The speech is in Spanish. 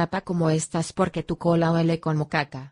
Papá como estás porque tu cola huele como caca.